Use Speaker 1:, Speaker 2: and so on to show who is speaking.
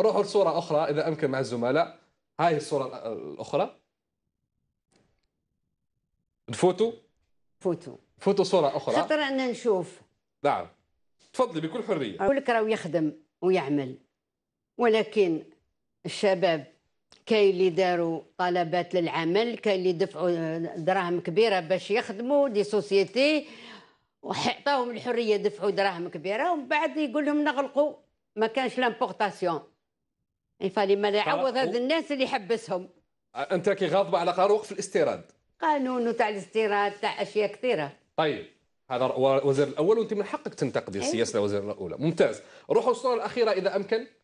Speaker 1: روحوا لصوره اخرى اذا امكن مع الزملاء هاي الصوره الاخرى نفوتوا فوتوا فوتوا صوره اخرى خاطر
Speaker 2: انا
Speaker 3: نشوف نعم تفضلي بكل حريه
Speaker 4: اقول لك راهو يخدم ويعمل ولكن الشباب كاين اللي داروا طلبات للعمل كاين اللي دفعوا آه، دراهم كبيره باش يخدموا دي سوسيتي وعطاهم الحريه دفعوا دراهم كبيره ومن بعد يقول لهم نغلقوا ما كانش لامبورتاسيون إيه، فلما لا يعوض هذ الناس اللي حبسهم
Speaker 1: انت كي غاضبه على قرار وقف الاستيراد
Speaker 4: قانون تاع الاستيراد تاع اشياء كثيره
Speaker 1: طيب هذا وزير الاول وانت من حقك تنتقدي إيه. السياسه الوزير الاولى ممتاز روحوا الصوره الاخيره اذا امكن